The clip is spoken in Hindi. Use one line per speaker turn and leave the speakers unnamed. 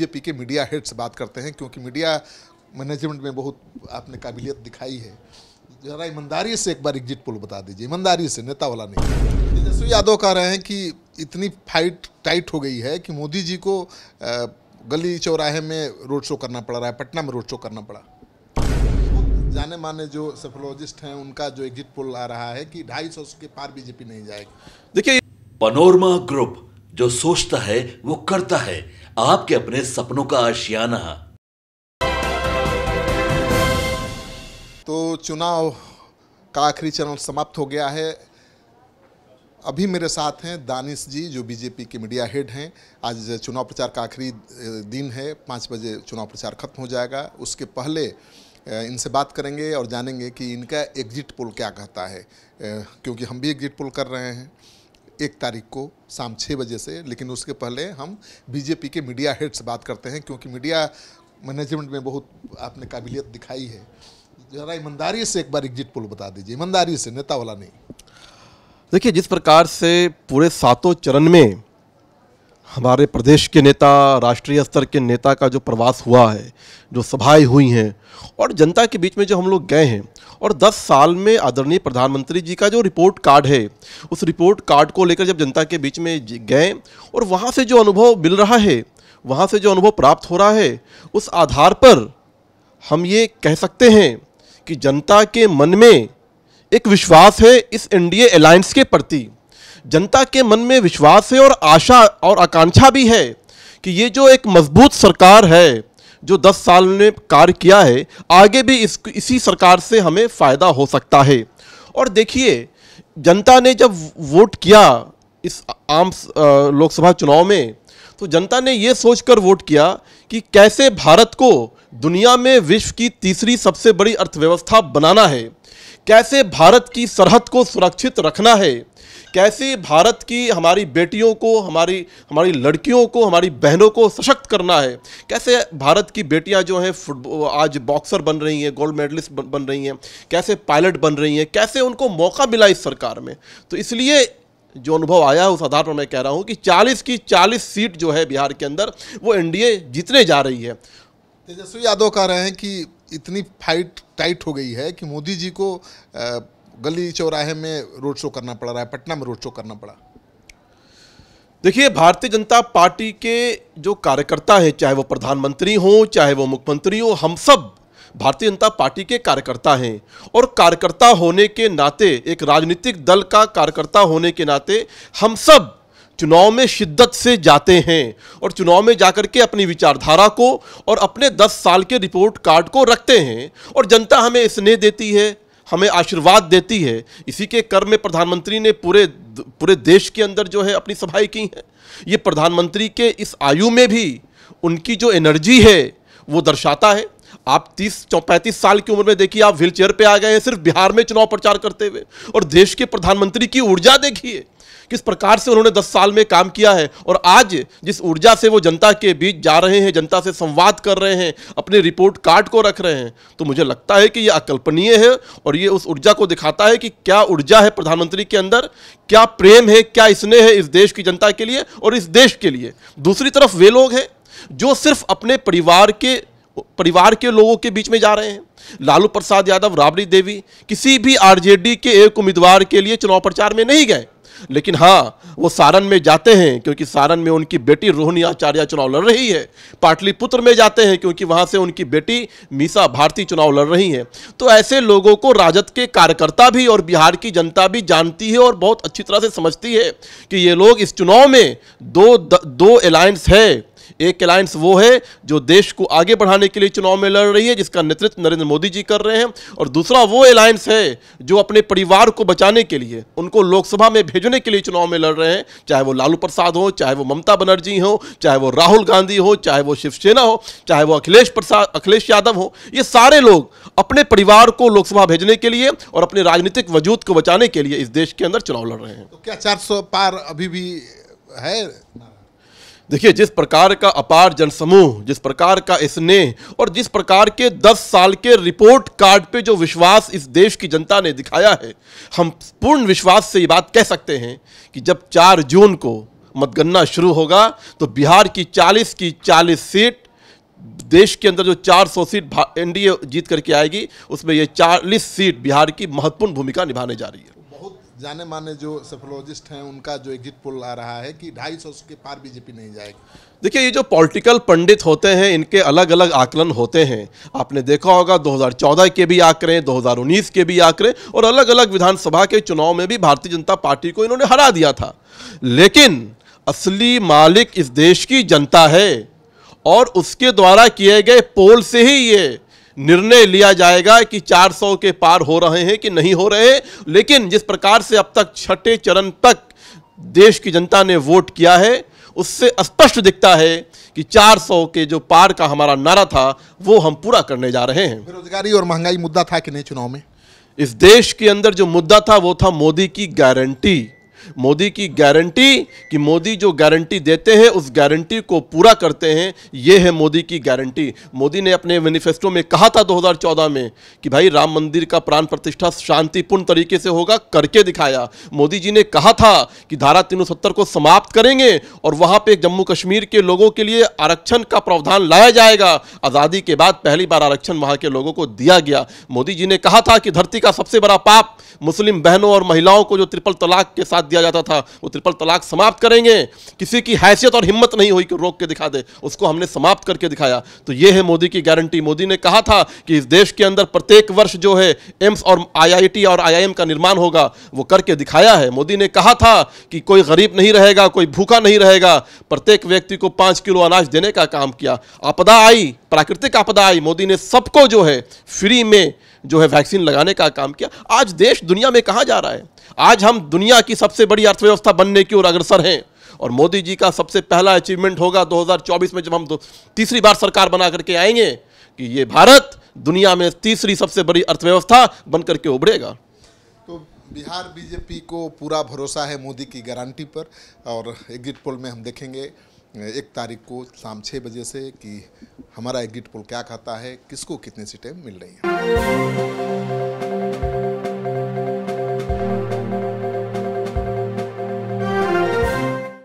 बीजेपी के मीडिया हेड से बात करते हैं क्योंकि मीडिया मैनेजमेंट में बहुत आपने काबिलियत दिखाई है जरा ईमानदारी से एक बार एग्जिट पोल बता दीजिए ईमानदारी से नेता वाला नहीं तेजस्वी यादव कह रहे हैं कि इतनी फाइट टाइट हो गई है कि मोदी जी को गली चौराहे में रोड शो करना पड़ रहा है पटना में रोड शो करना पड़ा जाने माने जो सेफोलॉजिस्ट हैं उनका जो एग्जिट पोल आ रहा है कि ढाई सौ के पार बीजेपी नहीं जाएगी
देखिए पनोरमा ग्रुप जो सोचता है वो करता है आपके अपने सपनों का आशियाना
तो चुनाव का आखिरी चरण समाप्त हो गया है अभी मेरे साथ हैं दानिश जी जो बीजेपी के मीडिया हेड हैं आज चुनाव प्रचार का आखिरी दिन है पाँच बजे चुनाव प्रचार खत्म हो जाएगा उसके पहले इनसे बात करेंगे और जानेंगे कि इनका एग्जिट पोल क्या कहता है क्योंकि हम भी एग्जिट पोल कर रहे हैं एक तारीख को शाम छः बजे से लेकिन उसके पहले हम बीजेपी के मीडिया हेड से बात करते हैं क्योंकि मीडिया मैनेजमेंट में बहुत आपने काबिलियत दिखाई है ज़रा ईमानदारी से एक बार एग्जिट पोल बता दीजिए ईमानदारी से नेता वाला नहीं
देखिए जिस प्रकार से पूरे सातों चरण में हमारे प्रदेश के नेता राष्ट्रीय स्तर के नेता का जो प्रवास हुआ है जो सभाएं हुई हैं और जनता के बीच में जो हम लोग गए हैं और 10 साल में आदरणीय प्रधानमंत्री जी का जो रिपोर्ट कार्ड है उस रिपोर्ट कार्ड को लेकर जब जनता के बीच में गए और वहाँ से जो अनुभव मिल रहा है वहाँ से जो अनुभव प्राप्त हो रहा है उस आधार पर हम ये कह सकते हैं कि जनता के मन में एक विश्वास है इस एनडीए अलायंस के प्रति जनता के मन में विश्वास है और आशा और आकांक्षा भी है कि ये जो एक मजबूत सरकार है जो 10 साल ने कार्य किया है आगे भी इस इसी सरकार से हमें फ़ायदा हो सकता है और देखिए जनता ने जब वोट किया इस आम लोकसभा चुनाव में तो जनता ने ये सोचकर वोट किया कि कैसे भारत को दुनिया में विश्व की तीसरी सबसे बड़ी अर्थव्यवस्था बनाना है कैसे भारत की सरहद को सुरक्षित रखना है कैसे भारत की हमारी बेटियों को हमारी हमारी लड़कियों को हमारी बहनों को सशक्त करना है कैसे भारत की बेटियां जो हैं आज बॉक्सर बन रही हैं गोल्ड मेडलिस्ट बन रही हैं कैसे पायलट बन रही हैं कैसे उनको मौका मिला इस सरकार में तो इसलिए जो अनुभव आया है उस आधार पर मैं कह रहा हूँ कि चालीस की चालीस सीट जो है बिहार के अंदर वो एन जीतने जा रही है तेजस्वी यादव कह रहे हैं कि इतनी फाइट टाइट हो गई
है कि मोदी जी को गली चौराहे में रोड शो करना पड़ रहा है पटना में रोड शो करना पड़ा
देखिए भारतीय जनता पार्टी के जो कार्यकर्ता है चाहे वो प्रधानमंत्री हों चाहे वो मुख्यमंत्री हो हम सब भारतीय जनता पार्टी के कार्यकर्ता हैं और कार्यकर्ता होने के नाते एक राजनीतिक दल का कार्यकर्ता होने के नाते हम सब चुनाव में शिद्दत से जाते हैं और चुनाव में जाकर के अपनी विचारधारा को और अपने 10 साल के रिपोर्ट कार्ड को रखते हैं और जनता हमें स्नेह देती है हमें आशीर्वाद देती है इसी के कर्म में प्रधानमंत्री ने पूरे पूरे देश के अंदर जो है अपनी सभाएं की हैं ये प्रधानमंत्री के इस आयु में भी उनकी जो एनर्जी है वो दर्शाता है आप तीस पैंतीस साल की उम्र में देखिए आप व्हील चेयर पर आ गए हैं सिर्फ बिहार में चुनाव प्रचार करते हुए और देश के प्रधानमंत्री की ऊर्जा देखिए किस प्रकार से उन्होंने दस साल में काम किया है और आज जिस ऊर्जा से वो जनता के बीच जा रहे हैं जनता से संवाद कर रहे हैं अपने रिपोर्ट कार्ड को रख रहे हैं तो मुझे लगता है कि ये अकल्पनीय है और ये उस ऊर्जा को दिखाता है कि क्या ऊर्जा है प्रधानमंत्री के अंदर क्या प्रेम है क्या स्नेह है इस देश की जनता के लिए और इस देश के लिए दूसरी तरफ वे लोग हैं जो सिर्फ अपने परिवार के परिवार के लोगों के बीच में जा रहे हैं लालू प्रसाद यादव राबड़ी देवी किसी भी आरजेडी के एक उम्मीदवार के लिए चुनाव प्रचार में नहीं गए लेकिन हाँ वो सारण में जाते हैं क्योंकि सारण में उनकी बेटी रोहिणी आचार्य चुनाव लड़ रही है पाटलिपुत्र में जाते हैं क्योंकि वहाँ से उनकी बेटी मीसा भारती चुनाव लड़ रही हैं तो ऐसे लोगों को राजद के कार्यकर्ता भी और बिहार की जनता भी जानती है और बहुत अच्छी तरह से समझती है कि ये लोग इस चुनाव में दो द, दो अलायंस है एक अलायंस वो है जो देश को आगे बढ़ाने के लिए चुनाव में लड़ रही है जिसका नेतृत्व नरेंद्र मोदी जी कर रहे हैं और दूसरा वो अलायंस है जो अपने परिवार को बचाने के लिए उनको लोकसभा में भेजने के लिए चुनाव में लड़ रहे हैं चाहे वो लालू प्रसाद हो चाहे वो ममता बनर्जी हो चाहे वो राहुल गांधी हो चाहे वो शिवसेना हो चाहे वो अखिलेश प्रसाद अखिलेश यादव हो ये सारे लोग अपने परिवार को लोकसभा भेजने के लिए और अपने राजनीतिक वजूद को बचाने के लिए इस देश के अंदर चुनाव लड़ रहे हैं तो क्या 400 पार अभी भी है देखिए जिस प्रकार का अपार जनसमूह जिस प्रकार का स्नेह और जिस प्रकार के 10 साल के रिपोर्ट कार्ड पे जो विश्वास इस देश की जनता ने दिखाया है हम पूर्ण विश्वास से ये बात कह सकते हैं कि जब 4 जून को मतगणना शुरू होगा तो बिहार की 40 की 40 सीट देश के अंदर जो 400 सीट एनडीए जीत करके आएगी उसमें ये 40 सीट बिहार की महत्वपूर्ण भूमिका निभाने जा रही है
जाने माने जो सेफोलॉजिस्ट हैं उनका जो एग्जिट पोल आ रहा है कि ढाई सौ के पार बीजेपी नहीं जाएगी
देखिए ये जो पॉलिटिकल पंडित होते हैं इनके अलग अलग आकलन होते हैं आपने देखा होगा 2014 के भी आंकड़े 2019 के भी आंकड़े और अलग अलग विधानसभा के चुनाव में भी भारतीय जनता पार्टी को इन्होंने हरा दिया था लेकिन असली मालिक इस देश की जनता है और उसके द्वारा किए गए पोल से ही ये निर्णय लिया जाएगा कि 400 के पार हो रहे हैं कि नहीं हो रहे लेकिन जिस प्रकार से अब तक छठे चरण तक देश की जनता ने वोट किया है उससे स्पष्ट दिखता है कि 400 के जो पार का हमारा नारा था वो हम पूरा करने जा रहे हैं बेरोजगारी और महंगाई मुद्दा था कि नहीं चुनाव में इस देश के अंदर जो मुद्दा था वो था मोदी की गारंटी मोदी की गारंटी कि मोदी जो गारंटी देते हैं उस गारंटी को पूरा करते हैं ये है मोदी की गारंटी मोदी ने अपने मैनिफेस्टो में कहा था 2014 में कि भाई राम मंदिर का प्राण प्रतिष्ठा शांतिपूर्ण तरीके से होगा करके दिखाया मोदी जी ने कहा था कि धारा तीन को समाप्त करेंगे और वहाँ पर जम्मू कश्मीर के लोगों के लिए आरक्षण का प्रावधान लाया जाएगा आज़ादी के बाद पहली बार आरक्षण वहाँ के लोगों को दिया गया मोदी जी ने कहा था कि धरती का सबसे बड़ा पाप मुस्लिम बहनों और महिलाओं को जो ट्रिपल तलाक के साथ दिया जाता था वो ट्रिपल तलाक समाप्त करेंगे किसी की हैसियत और हिम्मत नहीं हुई कि रोक के दिखा दे उसको हमने समाप्त करके दिखाया तो ये है मोदी की गारंटी मोदी ने कहा था कि इस देश के अंदर प्रत्येक वर्ष जो है एम्स और आईआईटी और आईआईएम का निर्माण होगा वो करके दिखाया है मोदी ने कहा था कि कोई गरीब नहीं रहेगा कोई भूखा नहीं रहेगा प्रत्येक व्यक्ति को पाँच किलो अनाज देने का काम किया आपदा आई प्राकृतिक आपदा आई मोदी ने सबको जो है फ्री में जो है वैक्सीन लगाने का काम किया आज देश दुनिया में कहाँ जा रहा है आज हम दुनिया की सबसे सबसे बड़ी अर्थव्यवस्था बनने की ओर अग्रसर हैं और मोदी जी का सबसे पहला अचीवमेंट होगा 2024 में जब हम तीसरी बार सरकार बना करके आएंगे कि ये भारत दुनिया में तीसरी सबसे बड़ी अर्थव्यवस्था बन करके उभरेगा
तो बिहार बीजेपी को पूरा भरोसा है मोदी की गारंटी पर और एग्जिट पोल में हम देखेंगे एक तारीख को शाम छः बजे से कि हमारा एग्जिट पोल क्या कहता है किसको कितनी सीटें मिल रही हैं